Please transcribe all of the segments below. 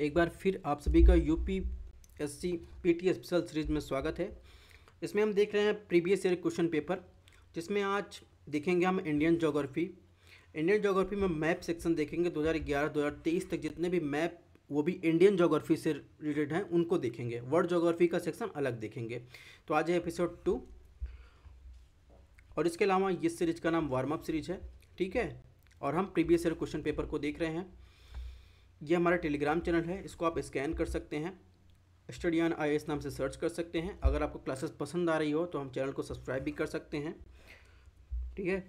एक बार फिर आप सभी का U P S C P T special series में स्वागत है इसमें हम देख रहे हैं प्रीवियस ईयर क्वेश्चन पेपर जिसमें आज देखेंगे हम इंडियन जोग्राफी इंडियन जोग्राफी में मैप सेक्शन देखेंगे 2011-2023 तक जितने भी मैप वो भी इंडियन जोग्राफी से रिलेटेड हैं उनको देखेंगे वर्ल्ड जोग्राफी का सेक्शन अलग देखेंगे तो आज है एपिसोड टू और इसके अलावा इस सीरीज का नाम वार्म अप सीरीज है ठीक है और हम प्रीवियस ईयर क्वेश्चन पेपर को देख रहे हैं ये हमारा टेलीग्राम चैनल है इसको आप स्कैन कर सकते हैं स्टडी ऑन आई नाम से सर्च कर सकते हैं अगर आपको क्लासेस पसंद आ रही हो तो हम चैनल को सब्सक्राइब भी कर सकते हैं ठीक है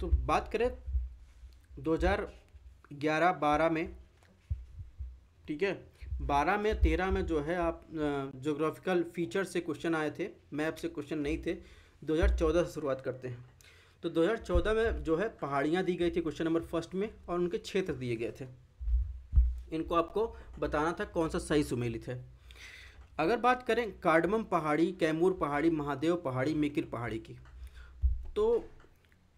तो बात करें 2011-12 में ठीक है 12 में 13 में जो है आप जोग्राफिकल फीचर से क्वेश्चन आए थे मैप से क्वेश्चन नहीं थे 2014 से शुरुआत करते हैं तो 2014 में जो है पहाड़ियाँ दी गई थी क्वेश्चन नंबर फर्स्ट में और उनके क्षेत्र दिए गए थे इनको आपको बताना था कौन सा सही सुमेलित है अगर बात करें कार्डमम पहाड़ी कैमूर पहाड़ी महादेव पहाड़ी मिकिर पहाड़ी की तो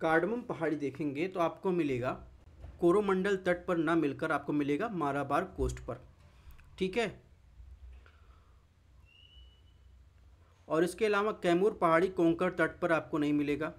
कार्डमम पहाड़ी देखेंगे तो आपको मिलेगा कोरोमंडल तट पर ना मिलकर आपको मिलेगा माराबार कोस्ट पर ठीक है और इसके अलावा कैमूर पहाड़ी कोंकर तट पर आपको नहीं मिलेगा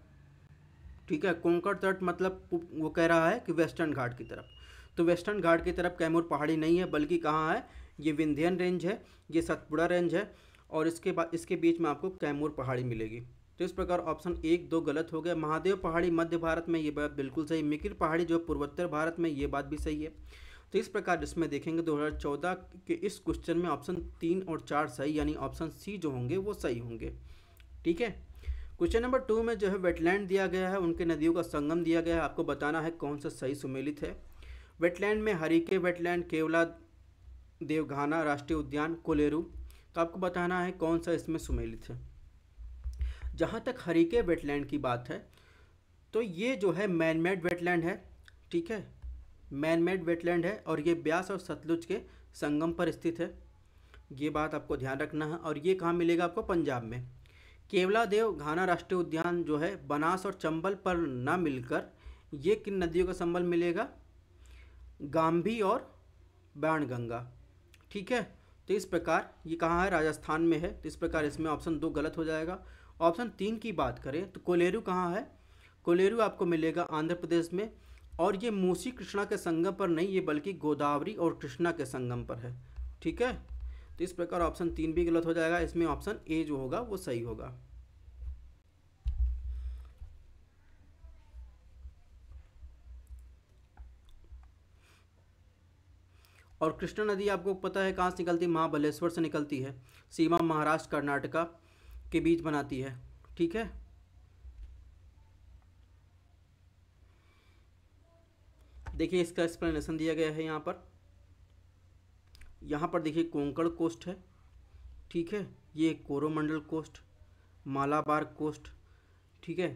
ठीक है कोंकण तट मतलब वो कह रहा है कि वेस्टर्न घाट की तरफ तो वेस्टर्न घाट की तरफ कैमूर पहाड़ी नहीं है बल्कि कहाँ है ये विंध्यन रेंज है ये सतपुड़ा रेंज है और इसके बाद इसके बीच में आपको कैमूर पहाड़ी मिलेगी तो इस प्रकार ऑप्शन एक दो गलत हो गया महादेव पहाड़ी मध्य भारत में ये बात बिल्कुल सही मिकिर पहाड़ी जो पूर्वोत्तर भारत में ये बात भी सही है तो इस प्रकार इसमें देखेंगे 2014 के इस क्वेश्चन में ऑप्शन तीन और चार सही यानी ऑप्शन सी जो होंगे वो सही होंगे ठीक है क्वेश्चन नंबर टू में जो है वेटलैंड दिया गया है उनके नदियों का संगम दिया गया है आपको बताना है कौन सा सही सुमेलित है वेटलैंड में हरिके वेटलैंड केवला देवघाना राष्ट्रीय उद्यान कोलेरू तो आपको बताना है कौन सा इसमें सुमेलित है जहाँ तक हरिके वेटलैंड की बात है तो ये जो है मैनमेड वेटलैंड है ठीक है मैनमेड वेटलैंड है और ये ब्यास और सतलुज के संगम पर स्थित है ये बात आपको ध्यान रखना है और ये कहाँ मिलेगा आपको पंजाब में केवला देव घाना राष्ट्रीय उद्यान जो है बनास और चंबल पर न मिलकर ये किन नदियों का संबल मिलेगा गांधी और गंगा ठीक है तो इस प्रकार ये कहाँ है राजस्थान में है तो इस प्रकार इसमें ऑप्शन दो गलत हो जाएगा ऑप्शन तीन की बात करें तो कोलेरू कहाँ है कोलेरू आपको मिलेगा आंध्र प्रदेश में और ये मूसी कृष्णा के संगम पर नहीं ये बल्कि गोदावरी और कृष्णा के संगम पर है ठीक है तो इस प्रकार ऑप्शन तीन भी गलत हो जाएगा इसमें ऑप्शन ए जो होगा वो सही होगा और कृष्णा नदी आपको पता है कहाँ से निकलती है महाबलेश्वर से निकलती है सीमा महाराष्ट्र कर्नाटका के बीच बनाती है ठीक है देखिए इसका एक्सप्लेनेशन दिया गया है यहाँ पर यहाँ पर देखिए कोंकण कोस्ट है ठीक है ये कोरोमंडल कोस्ट मालाबार कोस्ट ठीक है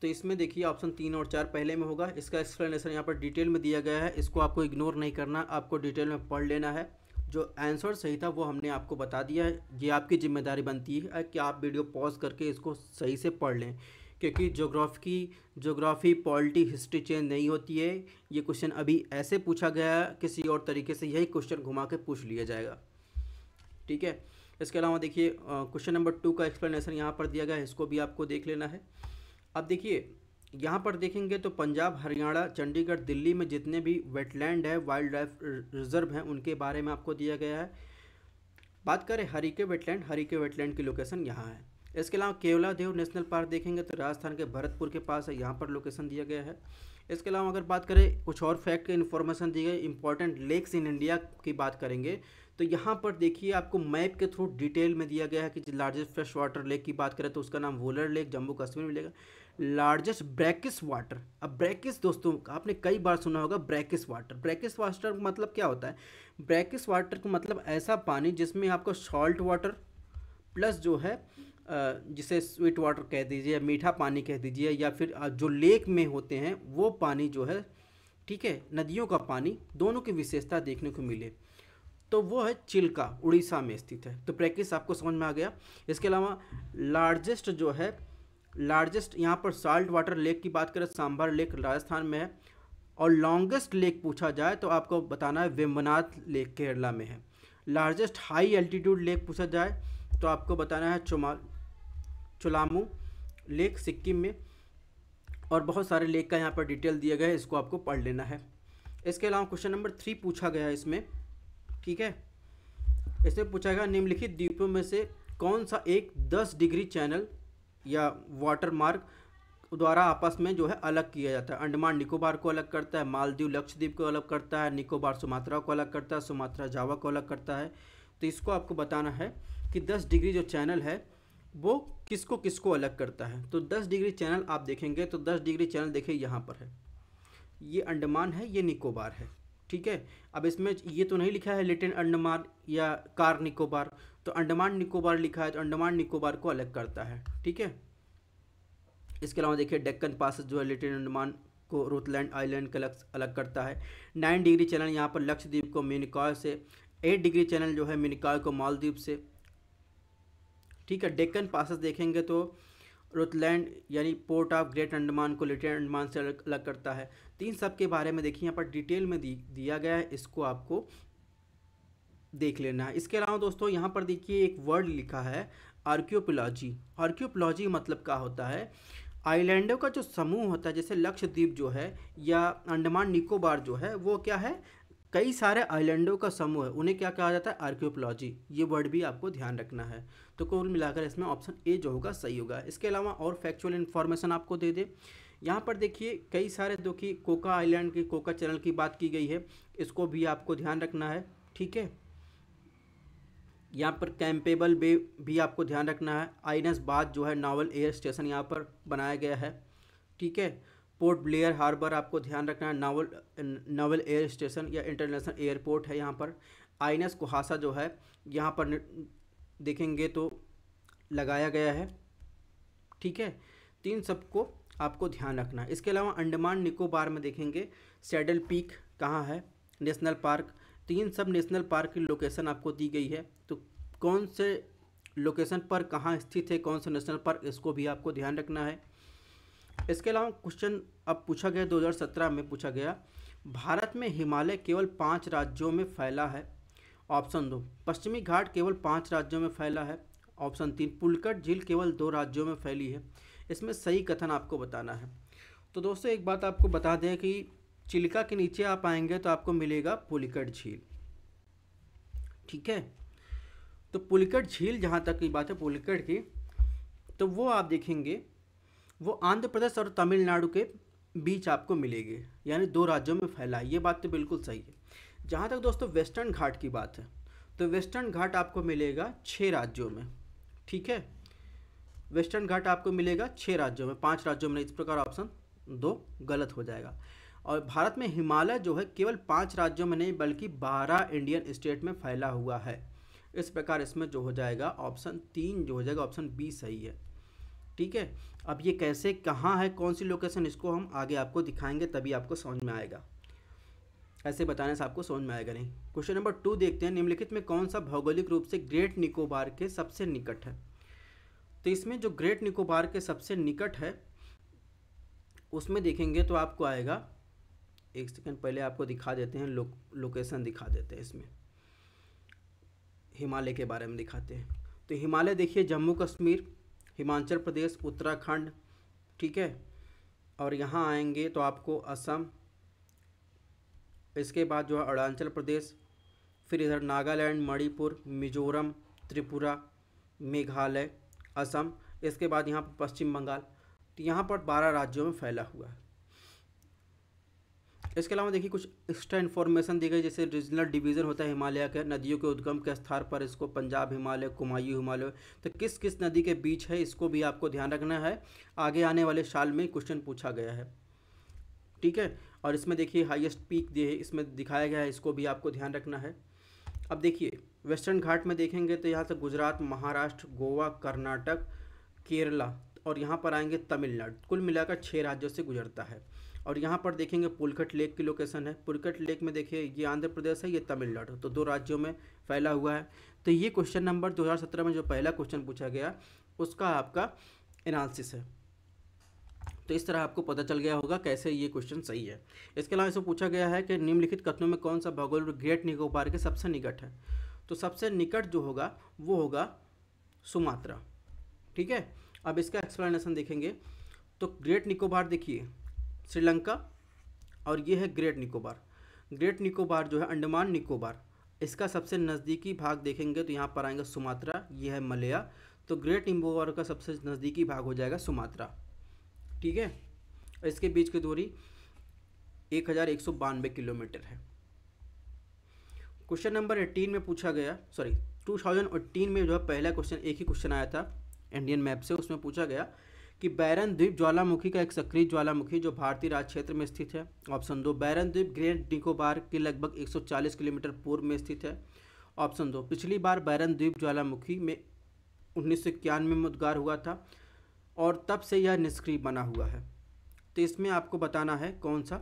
तो इसमें देखिए ऑप्शन तीन और चार पहले में होगा इसका एक्सप्लेनेशन यहाँ पर डिटेल में दिया गया है इसको आपको इग्नोर नहीं करना आपको डिटेल में पढ़ लेना है जो आंसर सही था वो हमने आपको बता दिया है ये आपकी जिम्मेदारी बनती है कि आप वीडियो पॉज करके इसको सही से पढ़ लें क्योंकि जोग्राफ़ी की जोग्राफ़ी पॉलिटी हिस्ट्री चेंज नहीं होती है ये क्वेश्चन अभी ऐसे पूछा गया किसी और तरीके से यही क्वेश्चन घुमा के पूछ लिया जाएगा ठीक है इसके अलावा देखिए क्वेश्चन नंबर टू का एक्सप्लेनेशन यहाँ पर दिया गया है इसको भी आपको देख लेना है अब देखिए यहाँ पर देखेंगे तो पंजाब हरियाणा चंडीगढ़ दिल्ली में जितने भी वेटलैंड है वाइल्ड लाइफ रिजर्व हैं उनके बारे में आपको दिया गया है बात करें हरी के वेटलैंड हरी के वेटलैंड की लोकेशन यहाँ है इसके अलावा केवला देव नेशनल पार्क देखेंगे तो राजस्थान के भरतपुर के पास है यहाँ पर लोकेशन दिया गया है इसके अलावा अगर बात करें कुछ और फैक्ट की इन्फॉर्मेशन दी गई इंपॉर्टेंट लेक्स इन इंडिया की बात करेंगे तो यहाँ पर देखिए आपको मैप के थ्रू डिटेल में दिया गया है कि लार्जेस्ट फ्रेश वाटर लेक की बात करें तो उसका नाम वोलर लेक जम्मू कश्मीर में मिलेगा लार्जेस्ट ब्रैकिस वाटर अब ब्रैकिस दोस्तों आपने कई बार सुना होगा ब्रैकिस वाटर ब्रैकिस वाटर का मतलब क्या होता है ब्रैकिस वाटर का मतलब ऐसा पानी जिसमें आपको सॉल्ट वाटर प्लस जो है जिसे स्वीट वाटर कह दीजिए या मीठा पानी कह दीजिए या फिर जो लेक में होते हैं वो पानी जो है ठीक है नदियों का पानी दोनों की विशेषता देखने को मिले तो वो है चिल्का उड़ीसा में स्थित है तो प्रैक्टिस आपको समझ में आ गया इसके अलावा लार्जेस्ट जो है लार्जेस्ट यहाँ पर साल्ट वाटर लेक की बात करें सांभर लेक राजस्थान में है और लॉन्गेस्ट लेक पूछा जाए तो आपको बताना है वेम्बनाथ लेक केरला में है लार्जेस्ट हाई एल्टीट्यूड लेक पूछा जाए तो आपको बताना है चुमा चुलामू लेक सिक्किम में और बहुत सारे लेक का यहाँ पर डिटेल दिया गया है इसको आपको पढ़ लेना है इसके अलावा क्वेश्चन नंबर थ्री पूछा गया है इसमें ठीक है इसमें पूछा गया निम्नलिखित द्वीपों में से कौन सा एक दस डिग्री चैनल या वाटर मार्क द्वारा आपस में जो है अलग किया जाता है अंडमान निकोबार को अलग करता है मालदीव लक्षद्वीप को अलग करता है निकोबार सुमात्रा को अलग करता है सुमात्रा जावा को अलग करता है तो इसको आपको बताना है कि दस डिग्री जो चैनल है वो किसको किसको अलग करता है तो 10 डिग्री चैनल आप देखेंगे तो 10 डिग्री चैनल देखिए यहाँ पर है ये अंडमान है ये निकोबार है ठीक है अब इसमें ये तो नहीं लिखा है लिटिन अंडमान या कार निकोबार तो अंडमान निकोबार लिखा है तो अंडमान निकोबार को अलग करता है ठीक है इसके अलावा देखिए डेक्कन पास जो है लिटिन अंडमान को रोथलैंड आइलैंड का अलग करता है नाइन डिग्री चैनल यहाँ पर लक्षद्वीप को मिनिकॉय से एट डिग्री चैनल जो है मिनिकॉय को मालदीव से ठीक है डेक्कन पासेस देखेंगे तो रुतलैंड यानी पोर्ट ऑफ ग्रेट अंडमान को लिटिल अंडमान से अलग, अलग करता है तो इन सब के बारे में देखिए यहाँ पर डिटेल में दी दिया गया है इसको आपको देख लेना है इसके अलावा दोस्तों यहाँ पर देखिए एक वर्ड लिखा है आर्क्योपोलॉजी आर्क्योपोलॉजी मतलब क्या होता है आइलैंडों का जो समूह होता है जैसे लक्षद्वीप जो है या अंडमान निकोबार जो है वो क्या है कई सारे आइलैंडों का समूह है उन्हें क्या कहा जाता है आर्क्योपोलॉजी ये वर्ड भी आपको ध्यान रखना है तो कुल मिलाकर इसमें ऑप्शन ए जो होगा सही होगा इसके अलावा और फैक्चुअल इन्फॉर्मेशन आपको दे दे यहाँ पर देखिए कई सारे जो कि कोका आइलैंड की कोका चैनल की बात की गई है इसको भी आपको ध्यान रखना है ठीक है यहाँ पर कैंपेबल बे भी आपको ध्यान रखना है आइनस बाद जो है नावल एयर स्टेशन यहाँ पर बनाया गया है ठीक है पोर्ट ब्लेयर हार्बर आपको ध्यान रखना है नावल नावल एयर स्टेशन या इंटरनेशनल एयरपोर्ट है यहाँ पर आई एन जो है यहाँ पर देखेंगे तो लगाया गया है ठीक है तीन सब सबको आपको ध्यान रखना है इसके अलावा अंडमान निकोबार में देखेंगे सैडल पीक कहाँ है नेशनल पार्क तीन सब नेशनल पार्क की लोकेशन आपको दी गई है तो कौन से लोकेशन पर कहाँ स्थित है कौन सा नेशनल पार्क इसको भी आपको ध्यान रखना है इसके अलावा क्वेश्चन अब पूछा गया 2017 में पूछा गया भारत में हिमालय केवल पाँच राज्यों में फैला है ऑप्शन दो पश्चिमी घाट केवल पाँच राज्यों में फैला है ऑप्शन तीन पुलकट झील केवल दो राज्यों में फैली है इसमें सही कथन आपको बताना है तो दोस्तों एक बात आपको बता दें कि चिल्का के नीचे आप आएंगे तो आपको मिलेगा पुलिकट झील ठीक है तो पुलिकट झील जहाँ तक की बात है पुलिकट की तो वो आप देखेंगे वो आंध्र प्रदेश और तमिलनाडु के बीच आपको मिलेगी यानी दो राज्यों में फैला है ये बात तो बिल्कुल सही है जहाँ तक दोस्तों वेस्टर्न घाट की बात है तो वेस्टर्न घाट आपको मिलेगा छः राज्यों में ठीक है वेस्टर्न घाट आपको मिलेगा छः राज्यों में पांच राज्यों में इस प्रकार ऑप्शन दो गलत हो जाएगा और भारत में हिमालय जो है केवल पांच राज्यों में नहीं बल्कि बारह इंडियन स्टेट में फैला हुआ है इस प्रकार इसमें जो हो जाएगा ऑप्शन तीन जो हो जाएगा ऑप्शन बी सही है ठीक है अब ये कैसे कहाँ है कौन सी लोकेशन इसको हम आगे आपको दिखाएंगे तभी आपको समझ में आएगा ऐसे बताने से आपको समझ में आएगा नहीं क्वेश्चन नंबर टू देखते हैं निम्नलिखित में कौन सा भौगोलिक रूप से ग्रेट निकोबार के सबसे निकट है तो इसमें जो ग्रेट निकोबार के सबसे निकट है उसमें देखेंगे तो आपको आएगा एक सेकेंड पहले आपको दिखा देते हैं लो, लोकेशन दिखा देते हैं इसमें हिमालय के बारे में दिखाते हैं तो हिमालय देखिए जम्मू कश्मीर हिमाचल प्रदेश उत्तराखंड ठीक है और यहाँ आएंगे तो आपको असम इसके बाद जो है अरुणाचल प्रदेश फिर इधर नागालैंड मणिपुर मिजोरम त्रिपुरा मेघालय असम इसके बाद यहाँ पर पश्चिम बंगाल तो यहाँ पर बारह राज्यों में फैला हुआ है इसके अलावा देखिए कुछ एक्स्ट्रा इन्फॉर्मेशन दी गई जैसे रीजनल डिवीज़न होता है हिमालय के नदियों के उद्गम के स्थान पर इसको पंजाब हिमालय कुमायू हिमालय तो किस किस नदी के बीच है इसको भी आपको ध्यान रखना है आगे आने वाले साल में क्वेश्चन पूछा गया है ठीक है और इसमें देखिए हाइएस्ट पीक दिए इसमें दिखाया गया है इसको भी आपको ध्यान रखना है अब देखिए वेस्टर्न घाट में देखेंगे तो यहाँ से गुजरात महाराष्ट्र गोवा कर्नाटक केरला और यहाँ पर आएंगे तमिलनाडु कुल मिलाकर छः राज्यों से गुजरता है और यहाँ पर देखेंगे पुलकट लेक की लोकेशन है पुलकट लेक में देखिए ये आंध्र प्रदेश है ये तमिलनाडु तो दो राज्यों में फैला हुआ है तो ये क्वेश्चन नंबर 2017 में जो पहला क्वेश्चन पूछा गया उसका आपका एनालिसिस है तो इस तरह आपको पता चल गया होगा कैसे ये क्वेश्चन सही है इसके अलावा इसमें पूछा गया है कि निम्नलिखित कथनों में कौन सा भौगोलिक ग्रेट निकोबार के सबसे निकट है तो सबसे निकट जो होगा वो होगा सुमात्रा ठीक है अब इसका एक्सप्लेनेशन देखेंगे तो ग्रेट निकोबार देखिए श्रीलंका और ये है ग्रेट निकोबार ग्रेट निकोबार जो है अंडमान निकोबार इसका सबसे नज़दीकी भाग देखेंगे तो यहाँ पर आएंगे सुमात्रा ये है मलया तो ग्रेट निकोबार का सबसे नज़दीकी भाग हो जाएगा सुमात्रा ठीक है इसके बीच की दूरी एक हज़ार एक सौ बानवे किलोमीटर है क्वेश्चन नंबर एटीन में पूछा गया सॉरी टू थाउजेंड एटीन में जो है पहला क्वेश्चन एक ही क्वेश्चन आया था इंडियन मैप से उसमें पूछा गया कि बैरन द्वीप ज्वालामुखी का एक सक्रिय ज्वालामुखी जो भारतीय राज्य क्षेत्र में स्थित है ऑप्शन दो बैरन द्वीप ग्रेट निकोबार के लगभग 140 किलोमीटर पूर्व में स्थित है ऑप्शन दो पिछली बार बैरन द्वीप ज्वालामुखी में उन्नीस सौ इक्यानवे में उद्गार हुआ था और तब से यह निष्क्रिय बना हुआ है तो इसमें आपको बताना है कौन सा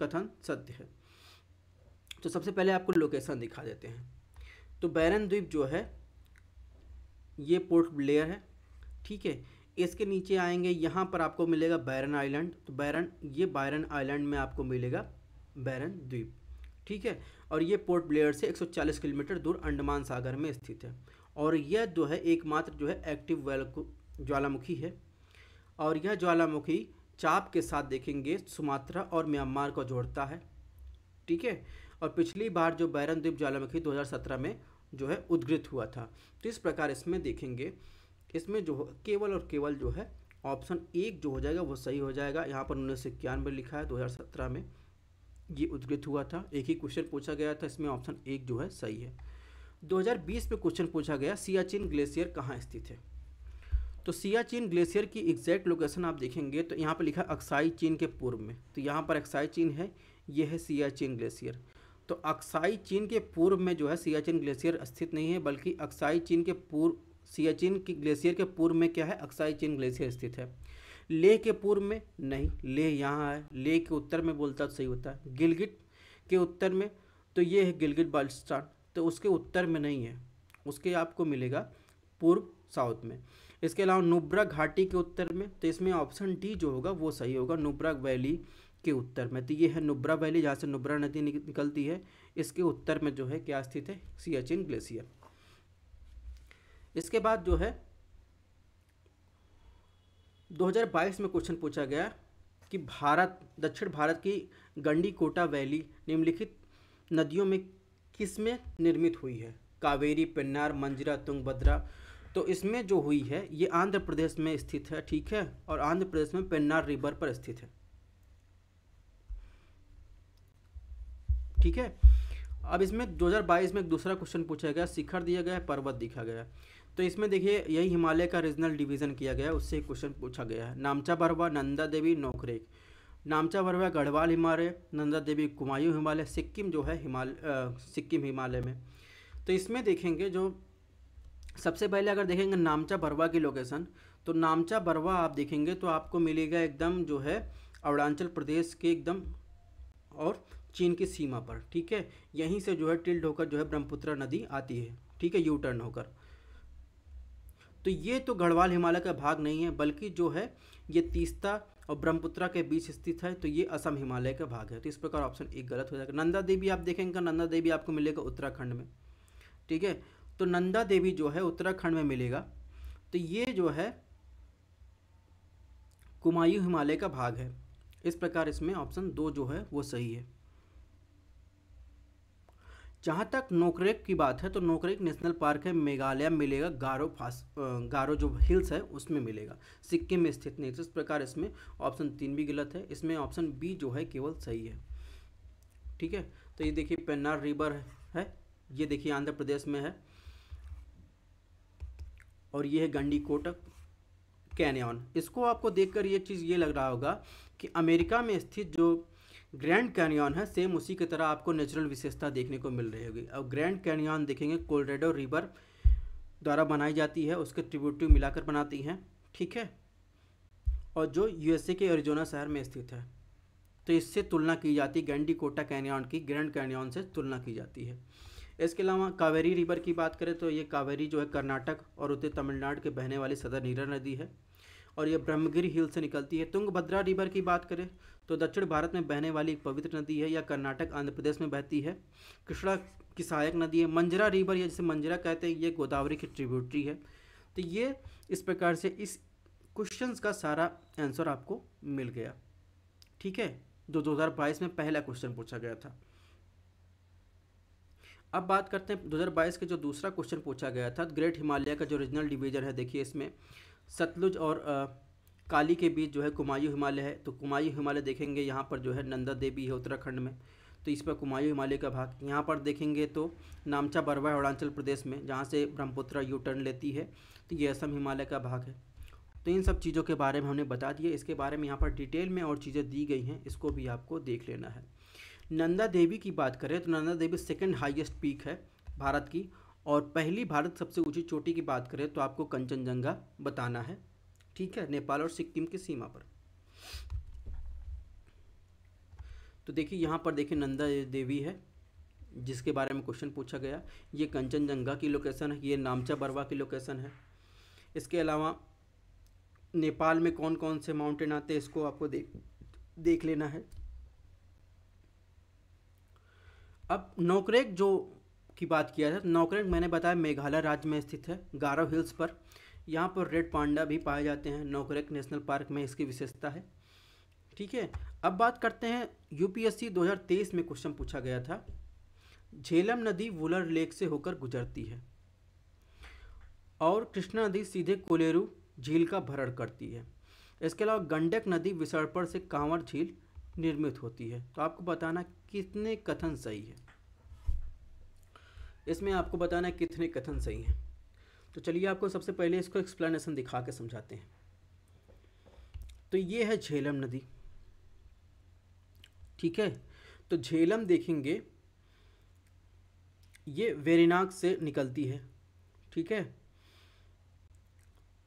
कथन सत्य है तो सबसे पहले आपको लोकेशन दिखा देते हैं तो बैरन द्वीप जो है ये पोर्ट ब्लेयर है ठीक है इसके नीचे आएंगे यहाँ पर आपको मिलेगा बैरन आइलैंड तो बैरन ये बैरन आइलैंड में आपको मिलेगा बैरन द्वीप ठीक है और ये पोर्ट ब्लेयर से 140 किलोमीटर दूर अंडमान सागर में स्थित है और यह जो है एकमात्र जो है एक्टिव वेल ज्वालामुखी है और यह ज्वालामुखी चाप के साथ देखेंगे सुमात्रा और म्यांमार को जोड़ता है ठीक है और पिछली बार जो बैरन द्वीप ज्वालामुखी 2017 में जो है उद्गृत हुआ था तो इस प्रकार इसमें देखेंगे इसमें जो केवल और केवल जो है ऑप्शन एक जो हो जाएगा वो सही हो जाएगा यहाँ पर उन्नीस सौ इक्यानवे लिखा है 2017 में ये उद्गृत हुआ था एक ही क्वेश्चन पूछा गया था इसमें ऑप्शन एक जो है सही है 2020 में क्वेश्चन पूछा गया सियाचिन ग्लेशियर कहाँ स्थित है तो सियाचिन ग्लेशियर की एग्जैक्ट लोकेशन आप देखेंगे तो यहाँ पर लिखा अक्साई चीन के पूर्व में तो यहाँ पर अक्साई चीन है यह है सियाचिन ग्लेशियर तो अक्साई चीन के पूर्व में जो है सियाचिन ग्लेशियर स्थित नहीं है बल्कि अक्साई चीन के पूर्व सियाचिन की ग्लेशियर के पूर्व में क्या है अक्साई चीन ग्लेशियर स्थित है लेह के पूर्व में नहीं लेह यहाँ है लेह के उत्तर में बोलता तो सही होता है गिलगिट के उत्तर में तो ये है गिलगिट बाल्टिस्तान तो उसके उत्तर में नहीं है उसके आपको मिलेगा पूर्व साउथ में इसके अलावा नुब्रा घाटी के उत्तर में तो इसमें ऑप्शन डी जो होगा वो सही होगा नुब्रा वैली के उत्तर में तो ये है नुब्रा वैली जहाँ से नुब्रा नदी निकलती है इसके उत्तर में जो है क्या स्थित है सियाचिन ग्लेशियर इसके बाद जो है 2022 में क्वेश्चन पूछा गया कि भारत दक्षिण भारत की गंडी कोटा वैली निम्नलिखित नदियों में किस में निर्मित हुई है कावेरी पेन्नार मंजरा तुंगभद्रा तो इसमें जो हुई है ये आंध्र प्रदेश में स्थित है ठीक है और आंध्र प्रदेश में पेन्नार रिवर पर स्थित है ठीक है अब इसमें 2022 में एक दूसरा क्वेश्चन पूछा गया शिखर दिया गया पर्वत दिखा गया है तो इसमें देखिए यही हिमालय का रीजनल डिवीजन किया गया उससे क्वेश्चन पूछा गया है नामचा बरवा नंदा देवी नोकरेक नामचा बरवा गढ़वाल हिमालय नंदा देवी कुमायूं हिमालय सिक्किम जो है हिमालय सिक्किम हिमालय में तो इसमें देखेंगे जो सबसे पहले अगर देखेंगे नामचा बरवा की लोकेशन तो नामचा बरवा आप देखेंगे तो आपको मिलेगा एकदम जो है अरुणाचल प्रदेश के एकदम और चीन की सीमा पर ठीक है यहीं से जो है टिल्ड होकर जो है ब्रह्मपुत्र नदी आती है ठीक है यू टर्न होकर तो ये तो गढ़वाल हिमालय का भाग नहीं है बल्कि जो है ये तीस्ता और ब्रह्मपुत्रा के बीच स्थित है तो ये असम हिमालय का भाग है तो इस प्रकार ऑप्शन एक गलत हो जाएगा नंदा देवी आप देखेंगे नंदा देवी आपको मिलेगा उत्तराखंड में ठीक है तो नंदा देवी जो है उत्तराखंड में मिलेगा तो ये जो है कुमायूं हिमालय का भाग है इस प्रकार इसमें ऑप्शन दो जो है वो सही है जहाँ तक नोकरेक की बात है तो नोकरेक नेशनल पार्क है मेघालय में मिलेगा गारो फास गारो जो हिल्स है उसमें मिलेगा सिक्किम में स्थित नहीं तो इस प्रकार इसमें ऑप्शन तीन भी गलत है इसमें ऑप्शन बी जो है केवल सही है ठीक है तो ये देखिए पेन्नार रिवर है ये देखिए आंध्र प्रदेश में है और ये है गंडी कोटक कैनियन इसको आपको देखकर ये चीज़ ये लग रहा होगा कि अमेरिका में स्थित जो ग्रैंड कैनियन है सेम उसी की तरह आपको नेचुरल विशेषता देखने को मिल रही होगी अब ग्रैंड कैनियन देखेंगे कोलरेडो रिवर द्वारा बनाई जाती है उसके ट्रिब्यूटरी मिलाकर बनाती हैं ठीक है और जो यूएसए के एरिजोना शहर में स्थित है तो इससे तुलना की जाती है गैंडी कोटा कैनियन की ग्रैंड कैनियन से तुलना की जाती है इसके अलावा कावेरी रिवर की बात करें तो ये कावेरी जो है कर्नाटक और उत्तर तमिलनाडु के बहने वाली सदर नीरा नदी है और यह ब्रह्मगिरी हिल से निकलती है तुंगभद्रा रिवर की बात करें तो दक्षिण भारत में बहने वाली एक पवित्र नदी है या कर्नाटक आंध्र प्रदेश में बहती है कृष्णा की सहायक नदी है मंजरा रिवर या जिसे मंजरा कहते हैं ये गोदावरी की ट्रिब्यूटरी है तो ये इस प्रकार से इस क्वेश्चंस का सारा आंसर आपको मिल गया ठीक है जो 2022 में पहला क्वेश्चन पूछा गया था अब बात करते हैं 2022 के जो दूसरा क्वेश्चन पूछा गया था ग्रेट हिमालय का जो रीजनल डिवीजन है देखिए इसमें सतलुज और काली के बीच जो है कुमायूं हिमालय है तो कुमायूं हिमालय देखेंगे यहाँ पर जो है नंदा देवी है उत्तराखंड में तो इस पर कुमायूं हिमालय का भाग यहाँ पर देखेंगे तो नामचा बरवा अरुणाचल प्रदेश में जहाँ से ब्रह्मपुत्रा यू टर्न लेती है तो ये असम हिमालय का भाग है तो इन सब चीज़ों के बारे में हमने बता दिए इसके बारे में यहाँ पर डिटेल में और चीज़ें दी गई हैं इसको भी आपको देख लेना है नंदा देवी की बात करें तो Nanda Devi second highest peak है भारत की और पहली भारत सबसे ऊंची चोटी की बात करें तो आपको कंचनजंगा बताना है ठीक है नेपाल और सिक्किम की सीमा पर तो देखिए यहाँ पर देखिए नंदा देवी है जिसके बारे में क्वेश्चन पूछा गया ये कंचनजंगा की लोकेशन है ये नामचा बरवा की लोकेशन है इसके अलावा नेपाल में कौन कौन से माउंटेन आते हैं इसको आपको देख देख लेना है अब नौकरेक जो की बात किया जाए तो नौकरेंट मैंने बताया मेघालय राज्य में स्थित है गारो हिल्स पर यहाँ पर रेड पांडा भी पाए जाते हैं नौकरेक नेशनल पार्क में इसकी विशेषता है ठीक है अब बात करते हैं यूपीएससी 2023 में क्वेश्चन पूछा गया था झेलम नदी वुलर लेक से होकर गुजरती है और कृष्णा नदी सीधे कोलेरू झील का भरण करती है इसके अलावा गंडक नदी विसर्पण से कांवर झील निर्मित होती है तो आपको बताना कितने कथन सही है इसमें आपको बताना है कितने कथन सही हैं तो चलिए आपको सबसे पहले इसको एक्सप्लेनेशन दिखा के समझाते हैं तो ये है झेलम नदी ठीक है तो झेलम देखेंगे ये वेरिनाग से निकलती है ठीक है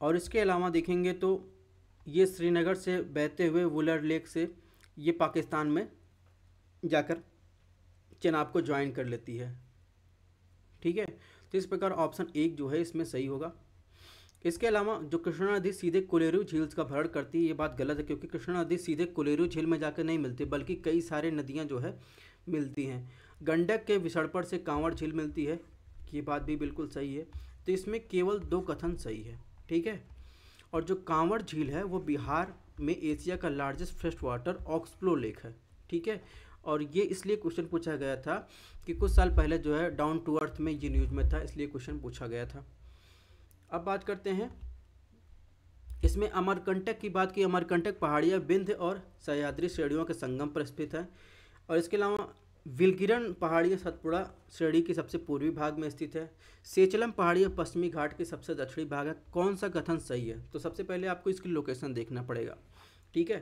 और इसके अलावा देखेंगे तो ये श्रीनगर से बहते हुए वुलर लेक से ये पाकिस्तान में जाकर चेनाब को ज्वाइन कर लेती है ठीक है तो इस प्रकार ऑप्शन एक जो है इसमें सही होगा इसके अलावा जो कृष्णा नदी सीधे कोलेरू झील का भरण करती है ये बात गलत है क्योंकि कृष्णा नदी सीधे कोलेरू झील में जाकर नहीं मिलती बल्कि कई सारे नदियाँ जो है मिलती हैं गंडक के विसड़पड़ से कांवड़ झील मिलती है ये बात भी बिल्कुल सही है तो इसमें केवल दो कथन सही है ठीक है और जो कांवड़ झील है वो बिहार में एशिया का largest fresh water oxbow lake है ठीक है और ये इसलिए क्वेश्चन पूछा गया था कि कुछ साल पहले जो है डाउन टू अर्थ में ये न्यूज़ में था इसलिए क्वेश्चन पूछा गया था अब बात करते हैं इसमें अमरकंटक की बात की अमरकंटक पहाड़ियाँ बिंध और सह्याद्री श्रेणियों के संगम पर स्थित है और इसके अलावा विलगिरन पहाड़ियाँ सतपुड़ा श्रेणी के सबसे पूर्वी भाग में स्थित है सेचलम पहाड़िया पश्चिमी घाट के सबसे दक्षिणी भाग है कौन सा कथन सही है तो सबसे पहले आपको इसकी लोकेशन देखना पड़ेगा ठीक है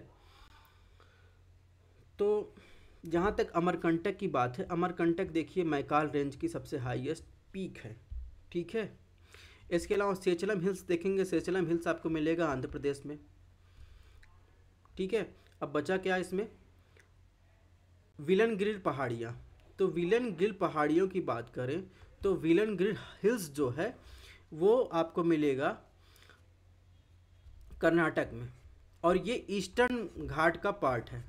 तो जहाँ तक अमरकंटक की बात है अमरकंटक देखिए मैकाल रेंज की सबसे हाईएस्ट पीक है ठीक है इसके अलावा सेचलम हिल्स देखेंगे सेचलम हिल्स आपको मिलेगा आंध्र प्रदेश में ठीक है अब बचा क्या है इसमें विलन ग्रिल पहाड़ियाँ तो विलन ग्रिल पहाड़ियों की बात करें तो विलन ग्रिल हिल्स जो है वो आपको मिलेगा कर्नाटक में और ये ईस्टर्न घाट का पार्ट है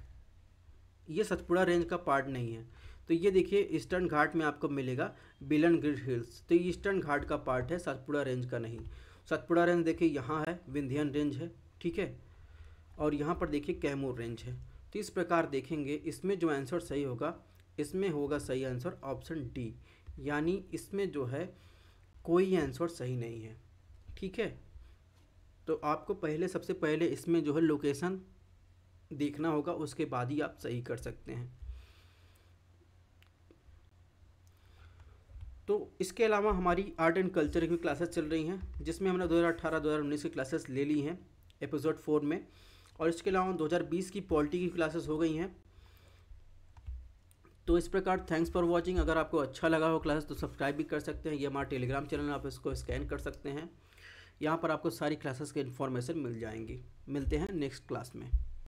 ये सतपुड़ा रेंज का पार्ट नहीं है तो ये देखिए ईस्टर्न घाट में आपको मिलेगा बिलन ग्रिड हिल्स तो ईस्टर्न घाट का पार्ट है सतपुड़ा रेंज का नहीं सतपुड़ा रेंज देखिए यहाँ है विंध्यन रेंज है ठीक है और यहाँ पर देखिए कैमूर रेंज है तो इस प्रकार देखेंगे इसमें जो आंसर सही होगा इसमें होगा सही आंसर ऑप्शन डी यानी इसमें जो है कोई आंसर सही नहीं है ठीक है तो आपको पहले सबसे पहले इसमें जो है लोकेशन देखना होगा उसके बाद ही आप सही कर सकते हैं तो इसके अलावा हमारी आर्ट एंड कल्चर की क्लासेस चल रही हैं जिसमें हमने 2018-2019 की क्लासेस ले ली हैं एपिसोड फोर में और इसके अलावा 2020 की पॉलिटी की क्लासेस हो गई हैं तो इस प्रकार थैंक्स फॉर वॉचिंग अगर आपको अच्छा लगा हो क्लासेस तो सब्सक्राइब भी कर सकते हैं ये हमारा टेलीग्राम चैनल आप इसको स्कैन कर सकते हैं यहाँ पर आपको सारी क्लासेस के इन्फॉर्मेशन मिल जाएंगी मिलते हैं नेक्स्ट क्लास में